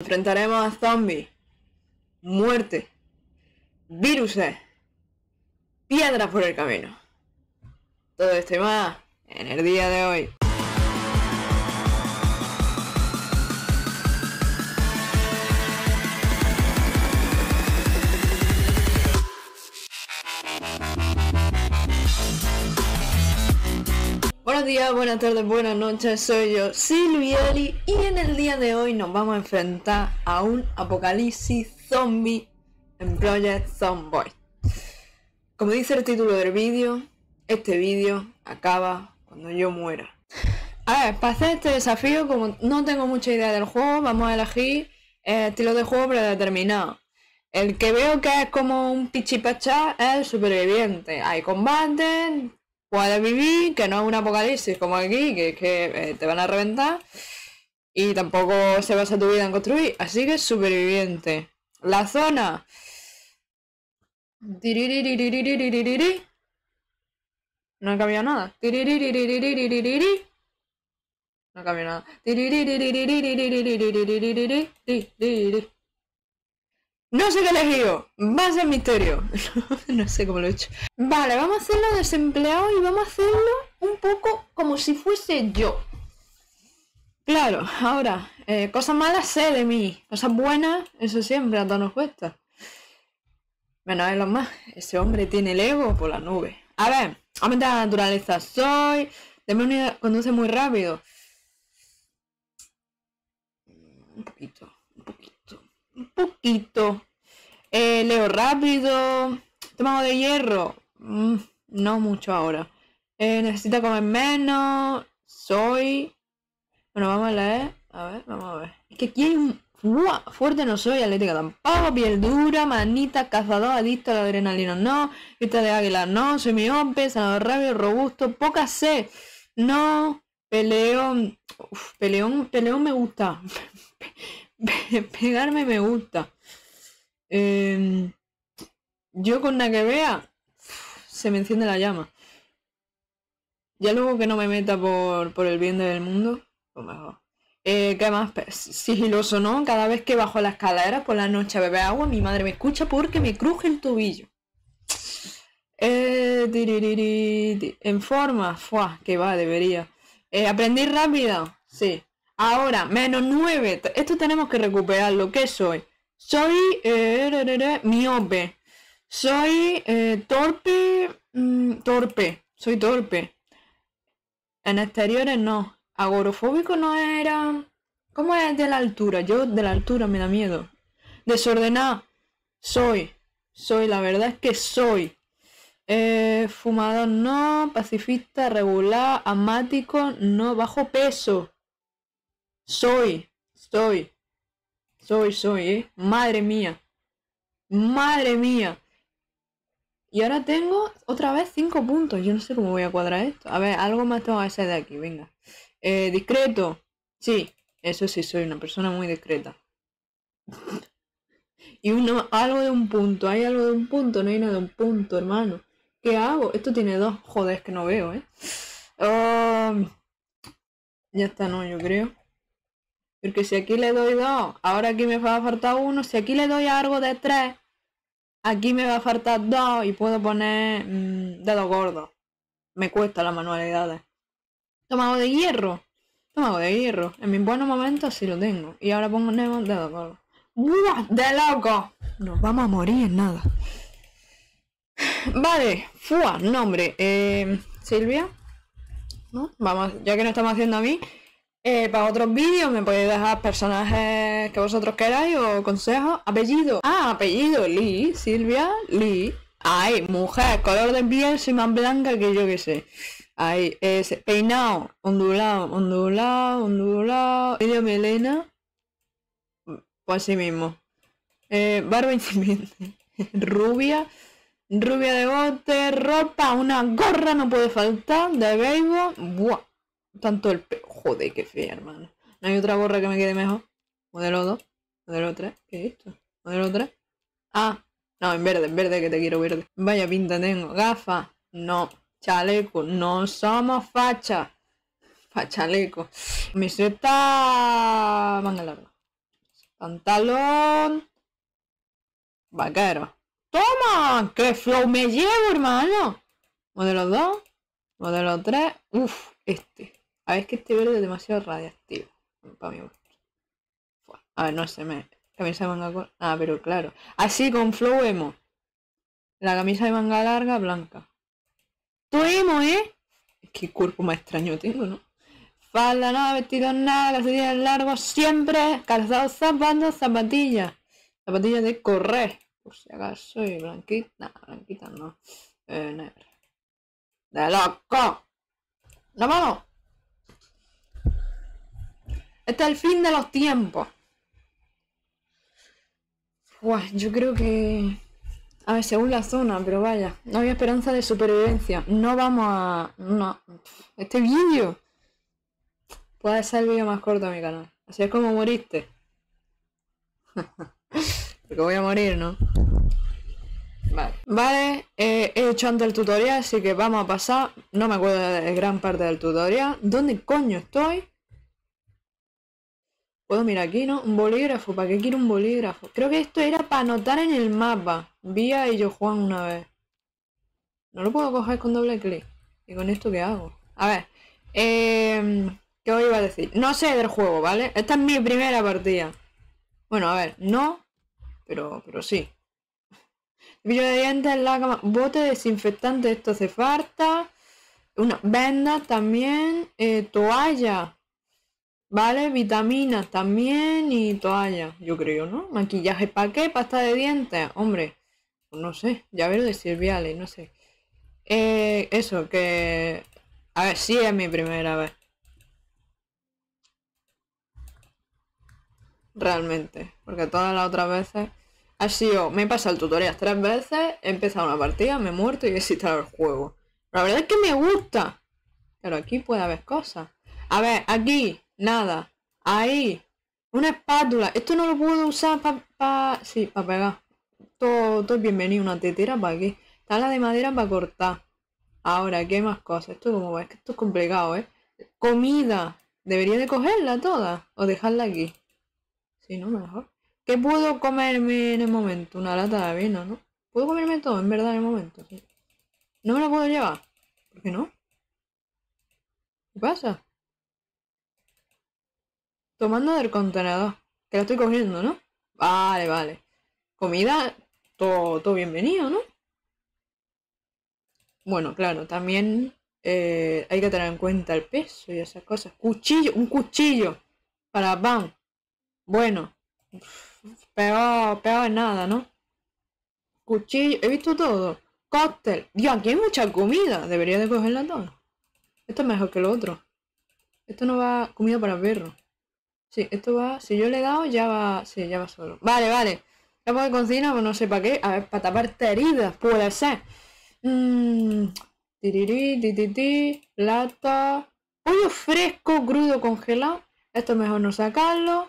Enfrentaremos a zombies, muerte, virus, piedras por el camino. Todo esto y más en el día de hoy. días, buenas tardes, buenas noches, soy yo, Silvielli y en el día de hoy nos vamos a enfrentar a un apocalipsis zombie en Project Zomboy. Como dice el título del vídeo, este vídeo acaba cuando yo muera. A ver, para hacer este desafío, como no tengo mucha idea del juego, vamos a elegir el estilo de juego predeterminado. El que veo que es como un pichipachá es el superviviente. Hay combate, puede vivir, que no es un apocalipsis como aquí, que, que eh, te van a reventar, y tampoco se basa tu vida en construir, así que superviviente. La zona. No ha cambiado nada. No ha cambiado nada. No sé qué les digo, va a ser misterio. no sé cómo lo he hecho. Vale, vamos a hacerlo desempleado y vamos a hacerlo un poco como si fuese yo. Claro, ahora, eh, cosas malas sé de mí, cosas buenas, eso siempre a todos nos cuesta. Bueno, es lo más, ese hombre tiene el ego por la nube. A ver, aumenta de la naturaleza soy, unidad. conduce muy rápido. Un poquito, un poquito un poquito. Eh, leo rápido. Tomado de hierro. Mm, no mucho ahora. Eh, necesita comer menos. Soy. Bueno, vamos a leer. A ver, vamos a ver. Es que aquí fuerte no soy, atlética tampoco, piel dura, manita, cazador, adicto la adrenalina, no, vista de águila, no, soy mi hombre sanador rabio, robusto, poca sed, no, peleón, Uf, peleón, peleón me gusta, pegarme me gusta. Em, yo con la que vea, se me enciende la llama. Ya luego que no me meta por, el bien del mundo, pues mejor. Eh, ¿Qué más? Sigiloso, ¿no? Cada vez que bajo la escalera por la noche a beber agua, mi madre me escucha porque me cruje el tobillo. Eh, en forma, que va, debería. Eh, aprendí rápido, sí. Ahora, menos 9. Esto tenemos que recuperarlo. ¿Qué soy? Soy eh, miope. Soy eh, torpe. Mm, torpe. Soy torpe. En exteriores no. Agorofóbico no era. ¿Cómo es de la altura? Yo de la altura me da miedo. Desordenado. Soy. Soy. La verdad es que soy. Eh, fumador no. Pacifista regular. amático, no. Bajo peso. Soy, soy, soy, soy, ¿eh? Madre mía. Madre mía. Y ahora tengo otra vez cinco puntos. Yo no sé cómo voy a cuadrar esto. A ver, algo más tengo ese de aquí, venga. Eh, discreto. Sí, eso sí, soy una persona muy discreta. y uno, algo de un punto. Hay algo de un punto, no hay nada de un punto, hermano. ¿Qué hago? Esto tiene dos. Joder, que no veo, ¿eh? Ah, ya está, no, yo creo. Porque si aquí le doy dos, ahora aquí me va a faltar uno. Si aquí le doy algo de tres, aquí me va a faltar dos y puedo poner mm, dedo gordo. Me cuesta las manualidades. Tomado de hierro. Tomado de hierro. En mis buenos momentos sí lo tengo. Y ahora pongo dedo gordo. ¡Buah! ¡De loco! Nos vamos a morir en nada. Vale, Fua, nombre. Eh, Silvia. Vamos, ya que no estamos haciendo a mí. Eh, para otros vídeos me podéis dejar personajes que vosotros queráis o consejos. Apellido. Ah, apellido. Lee. Silvia. Lee. Ay, mujer. Color de piel. Soy más blanca que yo que sé. Ay, peinado. Ondulado. Ondulado. Ondulado. Medio melena. O pues así mismo. Eh, barba incipiente. Rubia. Rubia de bote. Ropa. Una gorra no puede faltar. De Bebo. Buah. Tanto el pe. Joder, qué fea, hermano. ¿No hay otra gorra que me quede mejor? Modelo 2, modelo 3. ¿Qué esto? Modelo 3. Ah, no, en verde, en verde, que te quiero verde. Vaya pinta tengo. Gafa, no. Chaleco, no somos facha. Fachaleco. Miseta manga larga. Pantalón. Vaquero. ¡Toma! ¡Qué flow me llevo, hermano! Modelo 2, modelo 3. Uf, este. A ah, ver, es que este verde es demasiado radiactivo. mi gusto. A ver, no sé, me. Camisa de manga corta. Ah, pero claro. Así, con flow emo. La camisa de manga larga, blanca. Tu emo, ¿eh? Es que cuerpo más extraño tengo, ¿no? Falda, no, vestido, nada, calcetines largos, siempre calzados, zapatos, zapatillas. Zapatillas de correr. Por si acaso, y blanquita. No, blanquita no. Eh, ¡De loco! ¡No vamos! Está el fin de los tiempos. Uah, yo creo que... A ver, según la zona, pero vaya. No hay esperanza de supervivencia. No vamos a... No. Este vídeo... Puede ser el vídeo más corto de mi canal. Así es como moriste. Porque voy a morir, ¿no? Vale, vale eh, he hecho antes el tutorial, así que vamos a pasar. No me acuerdo de gran parte del tutorial. ¿Dónde coño estoy? Puedo mirar aquí, ¿no? Un bolígrafo. ¿Para qué quiero un bolígrafo? Creo que esto era para anotar en el mapa. Vía y yo Juan una vez. No lo puedo coger con doble clic. ¿Y con esto qué hago? A ver. Em, ¿Qué os iba a decir? No sé del juego, ¿vale? Esta es mi primera partida. Bueno, a ver. No. Pero, pero sí. Villo de dientes en la cama. Bote desinfectante. Esto hace falta. Una venda también. Eh, toalla. Vale, vitaminas también y toallas, yo creo, ¿no? Maquillaje, ¿para qué? Pasta de dientes, hombre. Pues no sé, ya veo de viales, no sé. Eh, eso, que... A ver, sí es mi primera vez. Realmente, porque todas las otras veces ha sido... Me he pasado el tutorial tres veces, he empezado una partida, me he muerto y he citado el juego. La verdad es que me gusta. Pero aquí puede haber cosas. A ver, aquí Nada. Ahí. Una espátula. Esto no lo puedo usar para... Sí, para pegar. Todo, es bienvenido. Una tetera para qué. Tala de madera para cortar. Ahora, ¿qué más cosas? Esto como es que esto es complicado, ¿eh? Comida. Debería de cogerla toda. O dejarla aquí. Si sí, no, mejor. ¿Qué puedo comerme en el momento? Una lata de avena, ¿no? Puedo comerme todo, en verdad, en el momento. No me lo puedo llevar. ¿Por qué no? ¿Qué pasa? Tomando del contenedor. Que lo estoy cogiendo, ¿no? Vale, vale. Comida, todo, bienvenido, ¿no? Bueno, claro, también eh, hay que tener en cuenta el peso y esas cosas. Cuchillo, un cuchillo para van. Bueno, peor, peor es nada, ¿no? Cuchillo, he visto todo. Cóctel. Dios, aquí hay mucha comida. Debería de cogerla toda. Esto es mejor que lo otro. Esto no va comida para perro. Sí, esto va. Si yo le he dado, ya va. Sí, ya va solo. Vale, vale. La de cocina, pues no sé para qué. A ver, para taparte heridas, puede ser. Mmm. Tiriri, tititi, lata. Pollo fresco, crudo, congelado. Esto es mejor no sacarlo.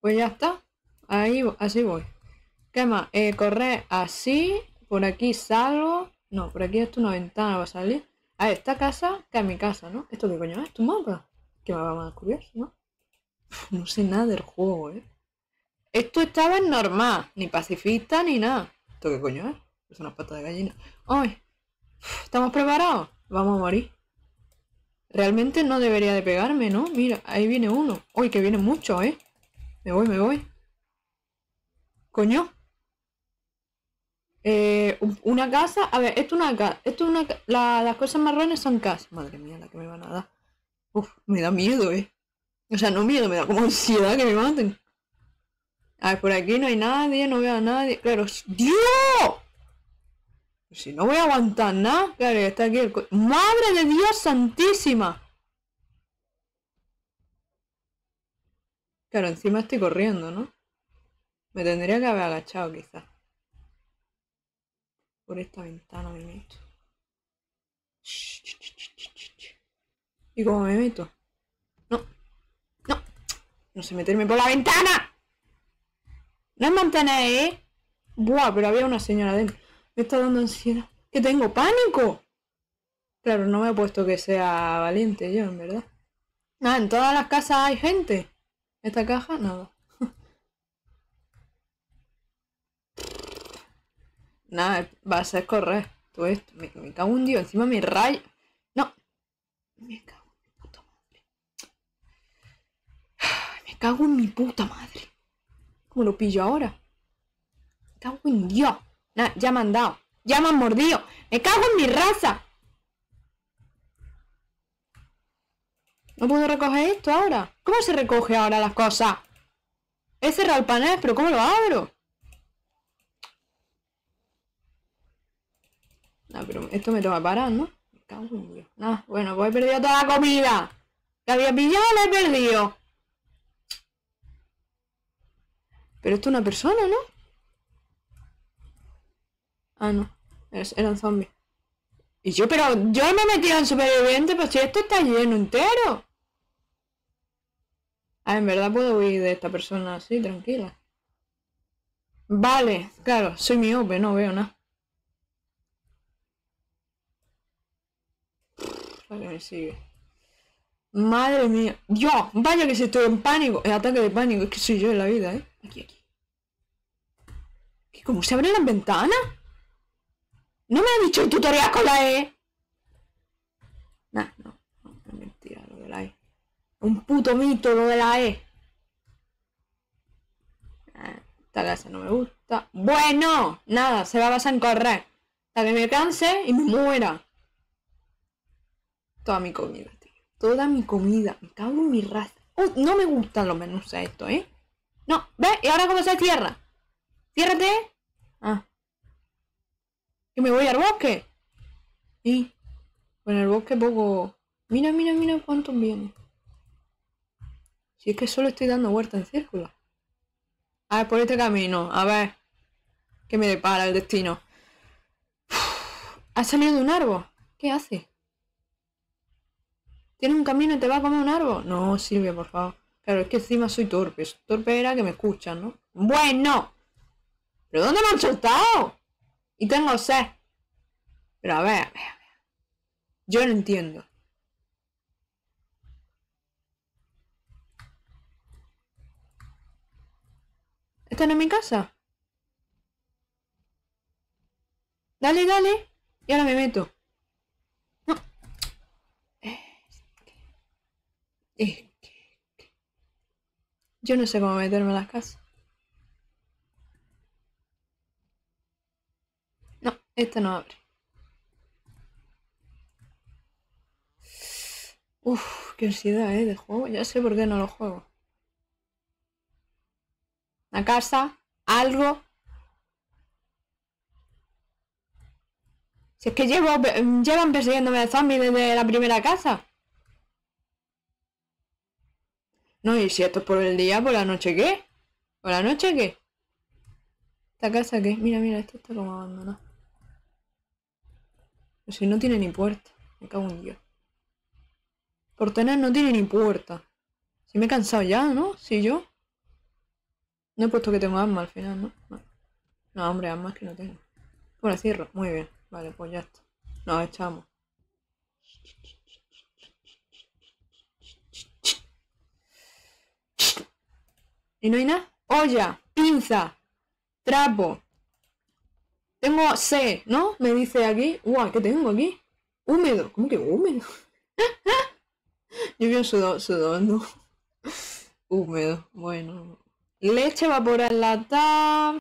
Pues ya está. Ahí, así voy. ¿Qué más? Eh, correr así. Por aquí salgo. No, por aquí esto una ventana va a salir. A esta casa, que es mi casa, ¿no? ¿Esto qué coño es? ¿Tu mapa? Que vamos a descubrir, ¿no? No sé nada del juego, ¿eh? Esto estaba en normal, ni pacifista ni nada. ¿Esto qué coño es? Es una pata de gallina. ¡Ay! ¿Estamos preparados? Vamos a morir. Realmente no debería de pegarme, ¿no? Mira, ahí viene uno. ¡Uy, que viene mucho, eh! Me voy, me voy. Coño. Eh, una casa. A ver, esto es una casa. Esto es una Las cosas marrones son casas. Madre mía, la que me van a dar. Uf, me da miedo, eh. O sea, no miedo, me da como ansiedad que me maten. A ver, por aquí no hay nadie, no veo a nadie. Claro, ¡Dios! Si no voy a aguantar nada, claro, está aquí el... ¡Madre de Dios santísima! Claro, encima estoy corriendo, ¿no? Me tendría que haber agachado quizás. Por esta ventana me meto. ¿Y cómo me meto? No meterme por la ventana. No es ventana, ¿eh? Buah, pero había una señora dentro. Me está dando ansiedad. ¡Que tengo pánico! Claro, no me he puesto que sea valiente yo, en verdad. nada ah, en todas las casas hay gente. Esta caja, nada. nada, va a ser correcto esto. Me, cago un dios. Encima mi rayo. No. Me cago. cago en mi puta madre. ¿Cómo lo pillo ahora? Me cago en Dios. ya me han dado. Ya me han mordido. Me cago en mi raza. No puedo recoger esto ahora. ¿Cómo se recoge ahora las cosas? He cerrado el panel, pero ¿cómo lo abro? No, pero esto me toca parar, ¿no? Me cago en Dios. bueno, pues he perdido toda la comida. La había pillado, la he perdido. Pero esto es una persona, ¿no? Ah, no. eran zombie Y yo, pero yo me he en superviviente, pero pues si esto está lleno entero. Ah, en verdad puedo huir de esta persona así, tranquila. Vale, claro, soy miope, no veo nada. Vale, me sigue. Madre mía. Dios, vaya que si estoy en pánico. El ataque de pánico, es que soy yo en la vida, ¿eh? Aquí, aquí. ¿Cómo se abre las ventana? ¿No me ha dicho el tutorial con la E? no, no, es mentira lo de la E. Un puto mito lo de la E. esta casa no me gusta. Bueno, nada, se va a basar en correr. Hasta que me canse y me muera. Toda mi comida, tío. Toda mi comida. Me cago en mi raza. Oh, no me gustan los menús a esto, ¿eh? No, ve, y ahora cómo se cierra. Ciérrate. Ah. Que me voy al bosque. Y. Bueno, el bosque poco. Mira, mira, mira cuánto bien Si es que solo estoy dando vuelta en círculo. A ver, por este camino, a ver. Que me depara el destino? ha salido de un árbol. ¿Qué hace? Tiene un camino y te va a comer un árbol? No, Silvia, por favor. Claro, es que encima soy torpe. Torpe era que me escuchan, ¿no? Bueno. ¿Pero dónde me han soltado? Y tengo sed. Pero a ver, a ver, a ver. Yo no entiendo. ¿Están en mi casa? Dale, dale. Y ahora me meto. No. Yo no sé cómo meterme a las casas. No, esto no abre. Uf, qué ansiedad, ¿eh? De juego. Ya sé por qué no lo juego. La casa, algo. Si es que llevo, llevan persiguiéndome de zombies desde la primera casa. No, y si esto es por el día, por la noche, ¿qué? ¿Por la noche qué? Esta casa que mira, mira, esto está como abandonado. O si sea, no tiene ni puerta, me cago en Dios. tener no tiene ni puerta. Si me he cansado ya, ¿no? Si yo. No he puesto que tengo armas al final, ¿no? No, hombre, armas que no tengo. Bueno, cierro. Muy bien. Vale, pues ya está. Nos echamos. ¿Y no hay nada? Olla, pinza, trapo. Tengo C, ¿no? Me dice aquí. Uah, ¿qué tengo aquí? Húmedo. ¿Cómo que húmedo? Yo veo sudor, sudando. Húmedo. Bueno. Leche en lata.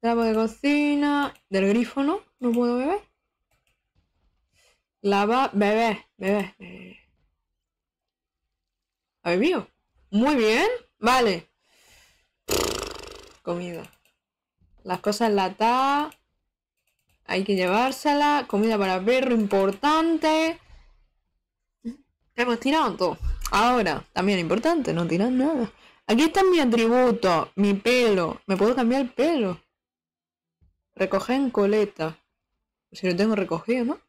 Trapo de cocina. Del grifo, ¿no? No puedo beber. Lava. Bebé, bebé. A ver Muy bien. Vale. Comida. Las cosas enlatadas. Hay que llevársela. Comida para perro, importante. Hemos tirado todo. Ahora, también importante, no tirar nada. Aquí están mi atributo mi pelo. Me puedo cambiar el pelo. Recoger en coleta. Si lo tengo recogido, ¿no?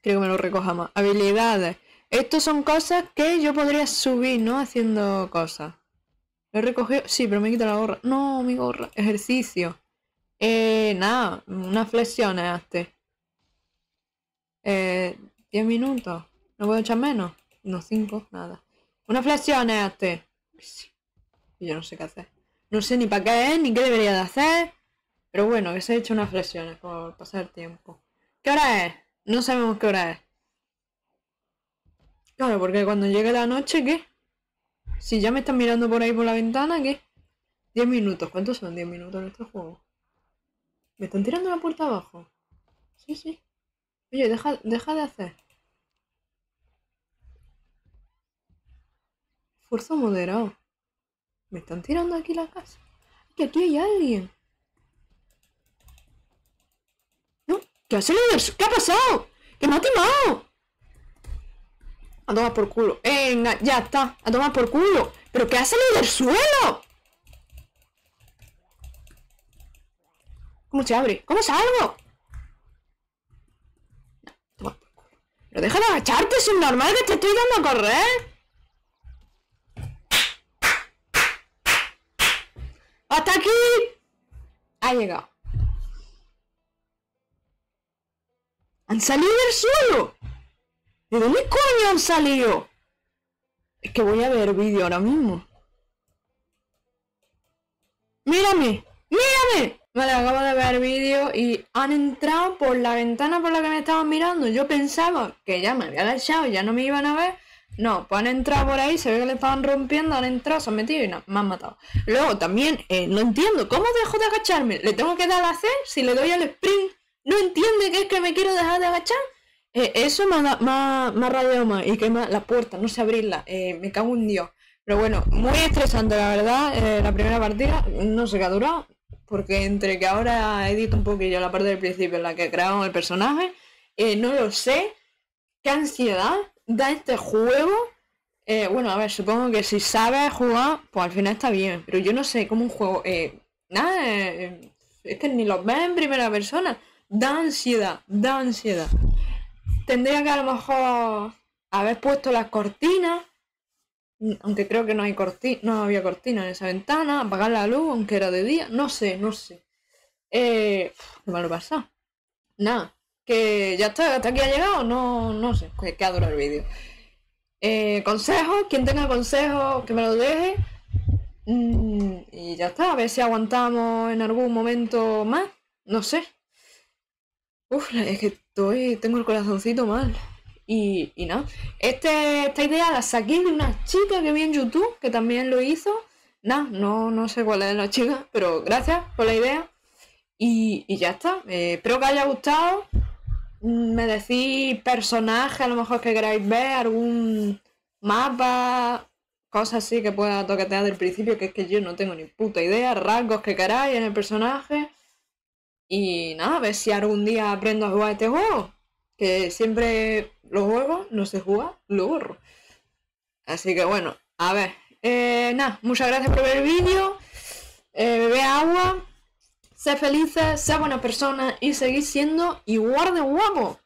Creo que me lo recoja más. Habilidades. Estos son cosas que yo podría subir, ¿no? Haciendo cosas. Lo he recogido. Sí, pero me quita la gorra. No, mi gorra. Ejercicio. Eh, nada, unas flexiones este Eh, 10 minutos. ¿No puedo echar menos? No, 5, nada. Unas flexiones Y Yo no sé qué hacer. No sé ni para qué es, ni qué debería de hacer. Pero bueno, que se ha hecho unas flexiones por pasar el tiempo. ¿Qué hora es? No sabemos qué hora es. Claro, porque cuando llegue la noche, ¿qué? Si ya me están mirando por ahí por la ventana, ¿qué? Diez minutos. ¿Cuántos son 10 minutos en este juego? ¿Me están tirando la puerta abajo? Sí, sí. Oye, deja, de hacer. Esfuerzo moderado. Me están tirando aquí la casa. Que aquí hay alguien. ¿No? ¿Qué ha ¿Qué ha pasado? ¡Que me ha timado! A tomar por culo. Venga, ya está. A tomar por culo. ¿Pero qué ha salido del suelo? ¿Cómo se abre? ¿Cómo salgo? toma Pero deja de agacharte, es normal que te estoy dando a correr. ¡Hasta aquí! Ha llegado. ¡Han salido del suelo! ¿De dónde coño salido? Es que voy a ver vídeo ahora mismo. ¡Mírame! ¡Mírame! Vale, acabo de ver vídeo y han entrado por la ventana por la que me estaban mirando. Yo pensaba que ya me había agachado, ya no me iban a ver. No, pues han entrado por ahí, se ve que le estaban rompiendo, han entrado, se han metido y no, me han matado. Luego también, eh, no entiendo, ¿cómo dejo de agacharme? ¿Le tengo que dar a hacer si le doy al sprint? ¿No entiende que es que me quiero dejar de agachar? Eh, eso me ha, me, más y que la puerta, no sé abrirla, eh, me cago un Dios. Pero bueno, muy estresante la verdad, eh, la primera partida, no sé qué ha durado, porque entre que ahora edito un poquillo la parte del principio en la que creamos el personaje, no lo sé, qué ansiedad da este juego. bueno, a ver, supongo que si sabes jugar, pues al final está bien, pero yo no sé cómo un juego... nada, es que ni los ves en primera persona, da ansiedad, da ansiedad tendría que a lo mejor haber puesto las cortinas, aunque creo que no, hay cortina no había cortina en esa ventana, apagar la luz, aunque era de día, no sé, no sé. Eh, qué malo pasa. Nada, que ya está, hasta aquí ha llegado, no, no sé, que, ha el vídeo. Eh, consejos, quien tenga consejo que me lo deje. Mm, y ya está, a ver si aguantamos en algún momento más, no sé. Uf, es que tengo el corazoncito mal. Y, y nada. Este, esta idea la saqué de una chica que vi en YouTube, que también lo hizo. Nada, no, no sé cuál es la chica, pero gracias por la idea. Y, ya está. Eh, espero que haya gustado. Mm, me decís personaje, a lo mejor que queráis ver, algún mapa, cosas así que pueda toquetear del principio, que es que yo no tengo ni puta idea, rasgos que queráis en el personaje. Y nada, a ver si algún día aprendo a jugar este juego. Que siempre lo juego, no se juega, lo borro. Así que bueno, a ver. Eh, nada, muchas gracias por ver el vídeo. Eh, bebe agua. Sé feliz, sé buena persona y seguís siendo igual de guapo.